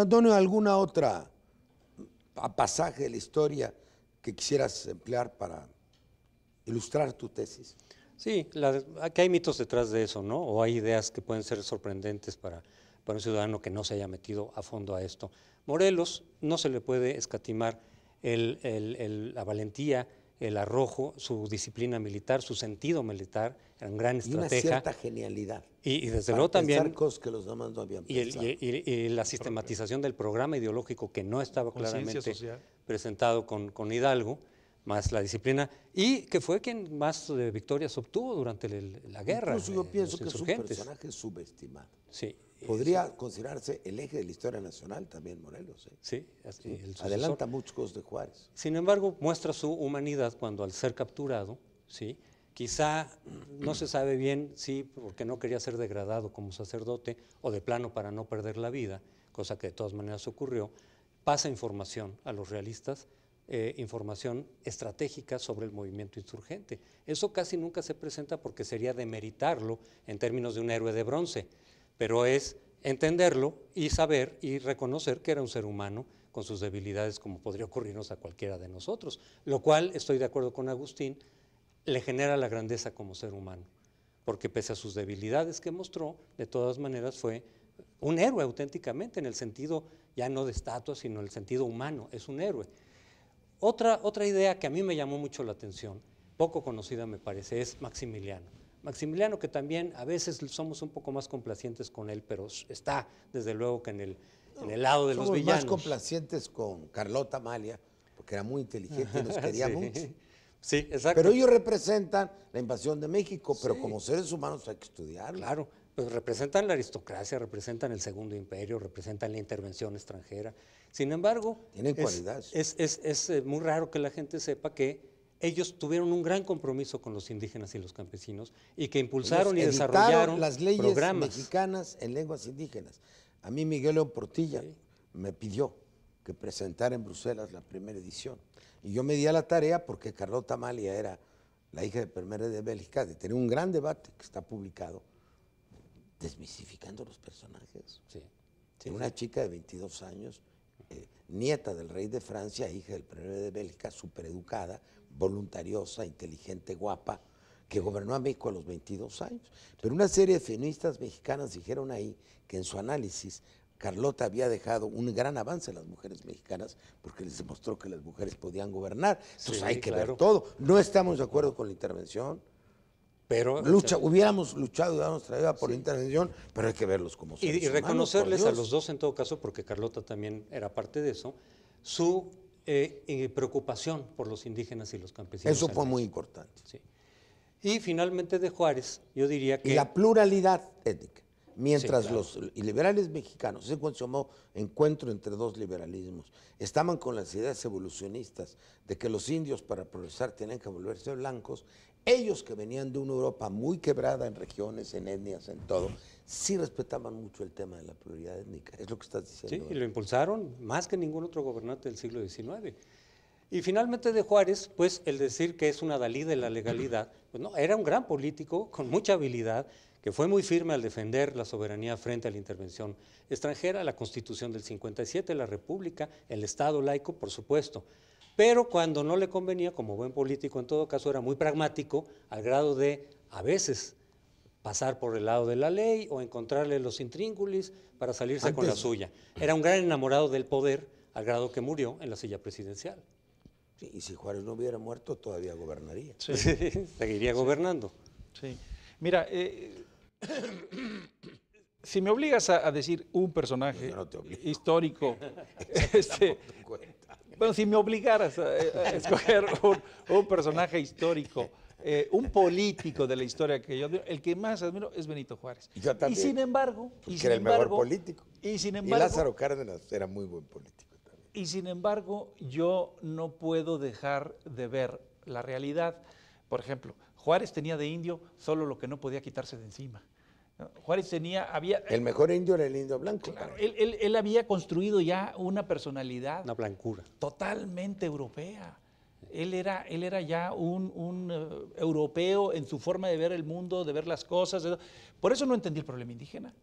Antonio, ¿alguna otra pasaje de la historia que quisieras emplear para ilustrar tu tesis? Sí, aquí hay mitos detrás de eso, ¿no? O hay ideas que pueden ser sorprendentes para, un ciudadano que no se haya metido a fondo a esto. Morelos no se le puede escatimar la valentía, el arrojo, su disciplina militar, su sentido militar, en gran estrategia. Y una cierta genialidad. Y, desde luego también. Cosas que los demás no habían y, y, la sistematización del programa ideológico que no estaba claramente presentado con, con, Hidalgo, más la disciplina, y que fue quien más eh, victorias obtuvo durante la, guerra. Incluso yo eh, pienso que es un personaje subestimado. Sí, Podría considerarse el eje de la historia nacional también Morelos. ¿eh? Sí, adelanta muchos de Juárez. Sin embargo, muestra su humanidad cuando al ser capturado, ¿sí? quizá no se sabe bien si sí, porque no quería ser degradado como sacerdote o de plano para no perder la vida, cosa que de todas maneras ocurrió, pasa información a los realistas, eh, información estratégica sobre el movimiento insurgente. Eso casi nunca se presenta porque sería demeritarlo en términos de un héroe de bronce pero es entenderlo y saber y reconocer que era un ser humano con sus debilidades como podría ocurrirnos a cualquiera de nosotros, lo cual, estoy de acuerdo con Agustín, le genera la grandeza como ser humano, porque pese a sus debilidades que mostró, de todas maneras fue un héroe auténticamente, en el sentido ya no de estatua, sino en el sentido humano, es un héroe. Otra, otra idea que a mí me llamó mucho la atención, poco conocida me parece, es Maximiliano. Maximiliano, que también a veces somos un poco más complacientes con él, pero está desde luego que en el, en el lado de los villanos. más complacientes con Carlota Amalia, porque era muy inteligente y nos quería sí. mucho. Sí, exacto. Pero ellos representan la invasión de México, pero como seres humanos hay que estudiarlo. Claro, pues representan la aristocracia, representan el Segundo Imperio, representan la intervención extranjera. Sin embargo, Tienen cualidades. es, es, eh, muy raro que la gente sepa que ellos tuvieron un gran compromiso con los indígenas y los campesinos y que impulsaron y desarrollaron las leyes mexicanas en lenguas indígenas. A mí Miguel León Portilla me pidió que presentara en Bruselas la primera edición. Y yo me di a la tarea porque Carlota Malia era la hija de Permere de Bélgica, de tener un gran debate que está publicado desmistificando los personajes. Sí. una chica de 22 años nieta del rey de Francia, hija del rey de Bélgica, supereducada, voluntariosa, inteligente, guapa, que gobernó a México a los 22 años. Pero una serie de feministas mexicanas dijeron ahí que en su análisis Carlota había dejado un gran avance en las mujeres mexicanas porque les demostró que las mujeres podían gobernar. Entonces hay que ver todo. No estamos de acuerdo con la intervención, Lucha, hubiéramos luchado y hubiéramos traído por intervención, pero hay que verlos como son. Y, reconocerles a los dos en todo caso, porque Carlota también era parte de eso, su eh, eh, preocupación por los indígenas y los campesinos. Eso fue muy importante. Y finalmente de Juárez, yo diría que... Y la pluralidad ética mientras los liberales mexicanos, ese llamó encuentro entre dos liberalismos, estaban con las ideas evolucionistas de que los indios para progresar tenían que volverse blancos, ellos que venían de una Europa muy quebrada en regiones, en etnias, en todo, sí respetaban mucho el tema de la prioridad étnica, es lo que estás diciendo. Sí, y lo impulsaron más que ningún otro gobernante del siglo XIX. Y finalmente de Juárez, pues el decir que es una Dalí de la legalidad, pues no, era un gran político con mucha habilidad, que fue muy firme al defender la soberanía frente a la intervención extranjera, la Constitución del 57, la República, el Estado laico, por supuesto. Pero cuando no le convenía, como buen político en todo caso, era muy pragmático al grado de, a veces, pasar por el lado de la ley o encontrarle los intríngulis para salirse con la suya. Era un gran enamorado del poder al grado que murió en la silla presidencial. y si Juárez no hubiera muerto, todavía gobernaría. Seguiría gobernando. Mira, eh, si me obligas a, decir un personaje histórico, este, bueno, si me obligaras a, escoger un, personaje histórico, eh, un político de la historia que yo admiro, el que más admiro es Benito Juárez. yo también, y sin embargo, y era el mejor político. Y Lázaro Cárdenas era muy buen político también. Y sin embargo, yo no puedo dejar de ver la realidad. Por ejemplo, Juárez tenía de indio solo lo que no podía quitarse de encima. Juárez tenía, había... El mejor indio era el indio blanco. Claro, él, había construido ya una personalidad... Una blancura. Totalmente europea. Él era, él era ya un, eh, europeo en su forma de ver el mundo, de ver las cosas. Por eso no entendí el problema indígena.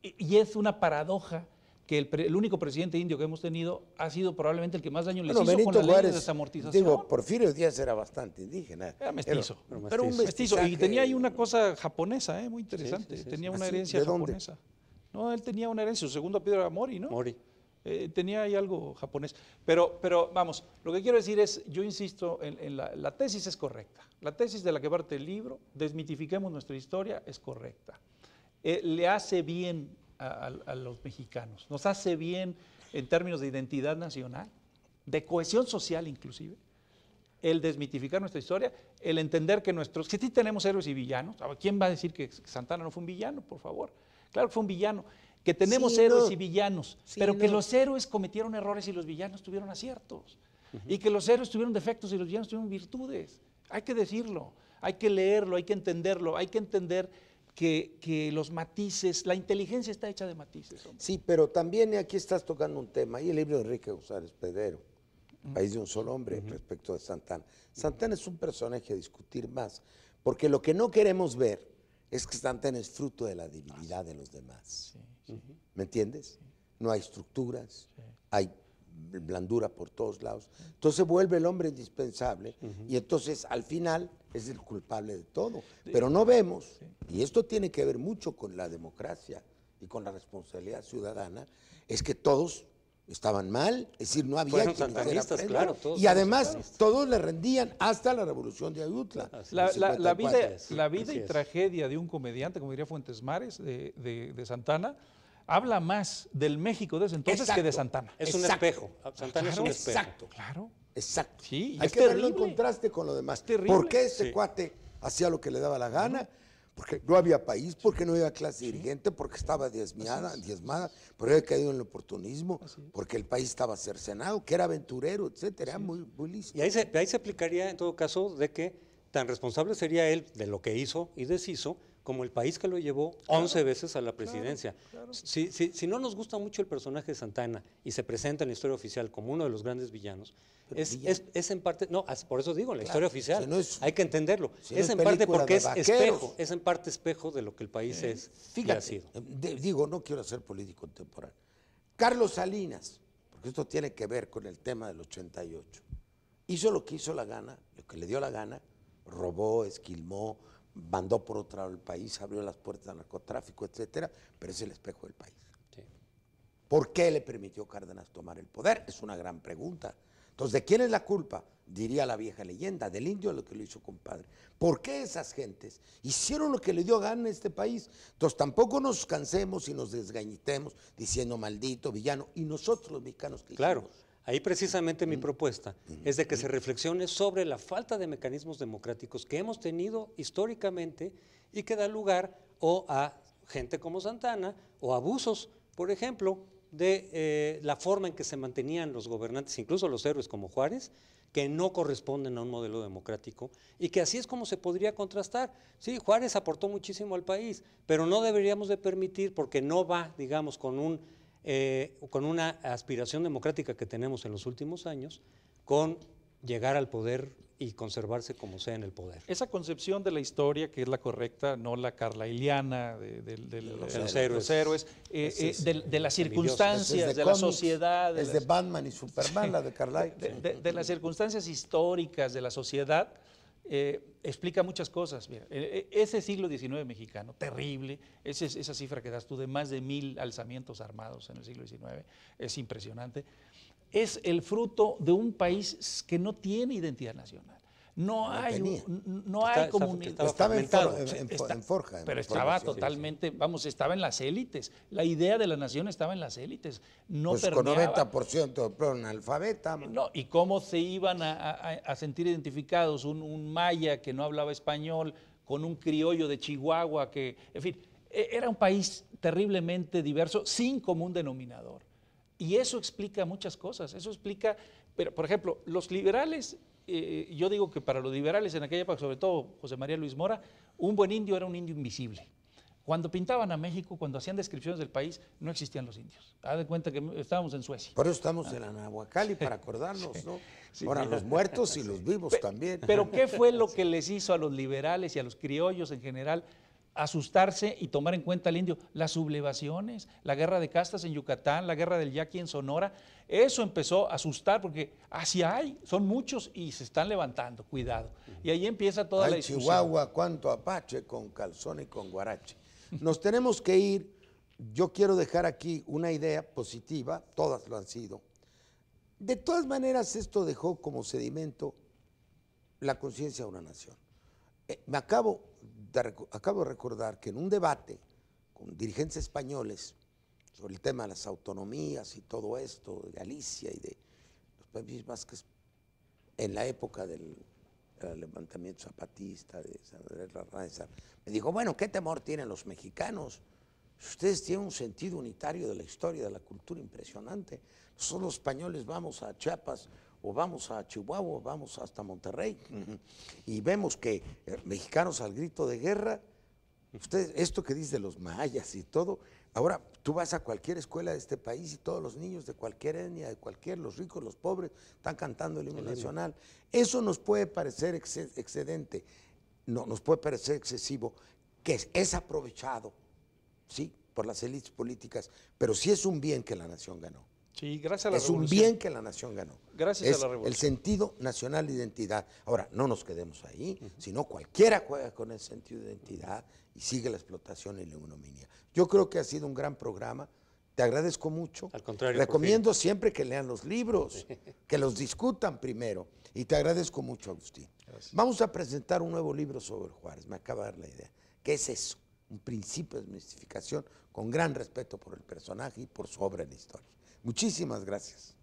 y es una paradoja que el, único presidente indio que hemos tenido ha sido probablemente el que más daño les hizo con la ley de desamortización. Porfirio Díaz era bastante indígena. Era mestizo. pero un mestizo. Y tenía ahí una cosa japonesa, eh, muy interesante. tenía una herencia japonesa. No, él tenía una herencia. Su segundo apellido era Mori, ¿no? Mori. Eh, tenía ahí algo japonés. Pero, pero vamos, lo que quiero decir es, yo insisto, en, la, tesis es correcta. La tesis de la que parte el libro, desmitifiquemos nuestra historia, es correcta. Eh, le hace bien a, los mexicanos, nos hace bien en términos de identidad nacional, de cohesión social inclusive, el desmitificar nuestra historia, el entender que nuestros, que sí tenemos héroes y villanos, ¿quién va a decir que Santana no fue un villano, por favor? Claro que fue un villano, que tenemos héroes y villanos, pero que los héroes cometieron errores y los villanos tuvieron aciertos, y que los héroes tuvieron defectos y los villanos tuvieron virtudes, hay que decirlo, hay que leerlo, hay que entenderlo, hay que entender que, los matices, la inteligencia está hecha de matices. Sí, pero también aquí estás tocando un tema, y el libro de Enrique González Pedero, País de un solo hombre, respecto de Santana. Santana es un personaje a discutir más, porque lo que no queremos ver es que Santana es fruto de la divinidad de los demás. ¿Me entiendes? No hay estructuras, hay blandura por todos lados. Entonces vuelve el hombre indispensable y entonces al final es el culpable de todo. Pero no vemos, y esto tiene que ver mucho con la democracia y con la responsabilidad ciudadana, es que todos estaban mal, es decir, no había quien y además todos le rendían hasta la revolución de Ayutla. La, vida, la vida y tragedia de un comediante, como diría Fuentes Mares, de, de, de Santana, habla más del México de ese entonces que de Santana. Es un espejo. Santana es un espejo. Exacto. Claro. Exacto. Sí, Hay es que verlo en contraste con lo demás. Terrible. ¿Por qué ese cuate hacía lo que le daba la gana? Porque no había país, porque no había clase dirigente, porque estaba diezmiada, diezmada, porque había caído en el oportunismo, porque el país estaba cercenado, que era aventurero, etcétera, muy, muy listo. Y ahí se, ahí se aplicaría, en todo caso, de que tan responsable sería él de lo que hizo y deshizo, como el país que lo llevó 11 veces a la presidencia. Si, no nos gusta mucho el personaje de Santana y se presenta en la historia oficial como uno de los grandes villanos, es, en parte, no, por eso digo, la historia oficial, hay que entenderlo, es en parte porque es espejo, es en parte espejo de lo que el país es ha sido. Eh, digo, no quiero ser político temporal Carlos Salinas, porque esto tiene que ver con el tema del 88, hizo lo que hizo la gana, lo que le dio la gana, robó, esquilmó, mandó por otro lado el país, abrió las puertas al narcotráfico, etcétera, pero es el espejo del país. ¿Por qué le permitió Cárdenas tomar el poder? Es una gran pregunta. Entonces, ¿de quién es la culpa? Diría la vieja leyenda, del indio lo que lo hizo compadre. ¿Por qué esas gentes hicieron lo que le dio gana a este país? Entonces, tampoco nos cansemos y nos desgañitemos diciendo maldito, villano, y nosotros los mexicanos que Claro. Ahí precisamente mi propuesta es de que se reflexione sobre la falta de mecanismos democráticos que hemos tenido históricamente y que da lugar o a gente como Santana o abusos, por ejemplo, de eh, la forma en que se mantenían los gobernantes, incluso los héroes como Juárez, que no corresponden a un modelo democrático y que así es como se podría contrastar. Sí, Juárez aportó muchísimo al país, pero no deberíamos de permitir, porque no va, digamos, con un eh, con una aspiración democrática que tenemos en los últimos años, con llegar al poder y conservarse como sea en el poder. Esa concepción de la historia, que es la correcta, no la carlailiana, de, los, héroes, de, las circunstancias, de, la sociedad. De es de Batman y Superman, la de Carlyle. de las circunstancias históricas de la sociedad, eh, explica muchas cosas. E, e, ese siglo XIX mexicano, terrible, esa cifra que das tú de más de mil alzamientos armados en el siglo XIX, es impresionante, es el fruto de un país que no tiene identidad nacional no, hay, no hay comunidad. en, Forja. pero estaba totalmente, vamos, estaba en las élites. La idea de la nación estaba en las élites. No pues, con 90% de analfabeta. No, y cómo se iban a, sentir identificados un, un, maya que no hablaba español con un criollo de Chihuahua que, en fin, e, era un país terriblemente diverso sin común denominador. Y eso explica muchas cosas. Eso explica, pero por ejemplo, los liberales eh, yo digo que para los liberales en aquella época, sobre todo José María Luis Mora, un buen indio era un indio invisible. Cuando pintaban a México, cuando hacían descripciones del país, no existían los indios. Haz de cuenta que estábamos en Suecia. Por eso estamos en ah. Anahuacalli, para acordarnos, ¿no? Ahora, los muertos y los vivos también. Pero, ¿qué fue lo que les hizo a los liberales y a los criollos en general asustarse y tomar en cuenta el indio. Las sublevaciones, la guerra de castas en Yucatán, la guerra del yaqui en Sonora, eso empezó a asustar porque así hay, son muchos y se están levantando, cuidado. Y ahí empieza toda la discusión. Chihuahua, cuánto apache con calzón y con guarache. Nos tenemos que ir. Yo quiero dejar aquí una idea positiva, todas lo han sido. De todas maneras, esto dejó como sedimento la conciencia de una nación. Eh, me acabo acabo de recordar que en un debate con dirigentes españoles sobre el tema de las autonomías y todo esto, de Galicia y de los países que en la época del, levantamiento zapatista de San Andrés me dijo, bueno, ¿qué temor tienen los mexicanos? Ustedes tienen un sentido unitario de la historia, de la cultura impresionante. Nosotros los españoles vamos a Chiapas o vamos a Chihuahua, o vamos hasta Monterrey, y vemos que eh, mexicanos al grito de guerra, usted, esto que dice de los mayas y todo, ahora tú vas a cualquier escuela de este país y todos los niños de cualquier etnia, de cualquier, los ricos, los pobres, están cantando el himno nacional. Eso nos puede parecer excedente, no, nos puede parecer excesivo, que es, es aprovechado, ¿sí? por las élites políticas, pero sí es un bien que la nación ganó es un bien que la nación ganó. Gracias a la revolución. El sentido nacional de identidad. Ahora, no nos quedemos ahí, sino cualquiera juega con el sentido de identidad y sigue la explotación y la ignominia. Yo creo que ha sido un gran programa. Te agradezco mucho. Al contrario. Recomiendo siempre que lean los libros, que los discutan primero. Y te agradezco mucho, Agustín. Vamos a presentar un nuevo libro sobre Juárez. Me acaba de dar la idea. ¿Qué es eso? Un principio de mistificación con gran respeto por el personaje y por su obra en la historia. Muchísimas gracias.